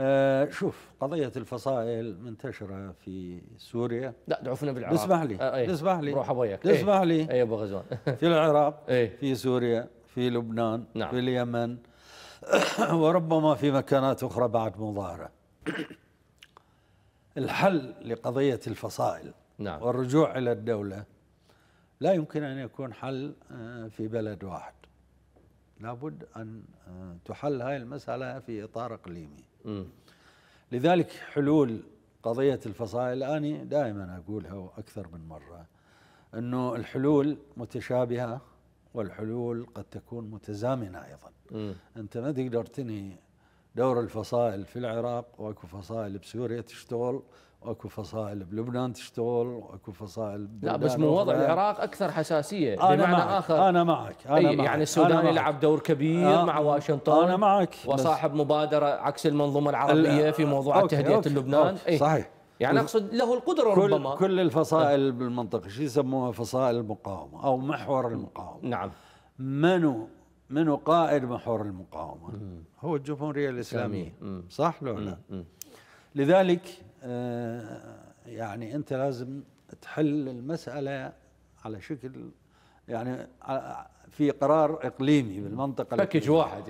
آه، شوف قضية الفصائل منتشرة في سوريا لا دعوفنا بالعراق اسمح لي آه، إيه. اسمح لي روح ابويك اسمح إيه. لي اي ابو غزوان في العراق ايه في سوريا في لبنان نعم في اليمن وربما في مكانات أخرى بعد مظاهرة الحل لقضية الفصائل نعم والرجوع إلى الدولة لا يمكن أن يكون حل آه، في بلد واحد لابد أن آه، تحل هاي المسألة في إطار إقليمي لذلك حلول قضية الفصائل أنا دائما أقولها أكثر من مرة أنه الحلول متشابهة والحلول قد تكون متزامنة أيضا أنت ما تقدر تنهي دور الفصائل في العراق واكو فصائل بسوريا تشتغل واكو فصائل بلبنان تشتغل واكو فصائل لا بس مو وضع العراق اكثر حساسيه أنا بمعنى معك. اخر انا معك انا معك يعني السودان يلعب دور كبير آه مع آه، واشنطن انا معك وصاحب مبادره عكس المنظومه العربيه في موضوع تهدئه لبنان إيه، صحيح يعني اقصد له القدره كل ربما كل الفصائل بالمنطقه شو يسموها فصائل المقاومه او محور المقاومه نعم منو منه قائد محور المقاومة مم. هو الجمهورية الإسلامية مم. صح لو لا لذلك آه، يعني أنت لازم تحل المسألة على شكل يعني آه، في قرار إقليمي بالمنطقة باكج واحد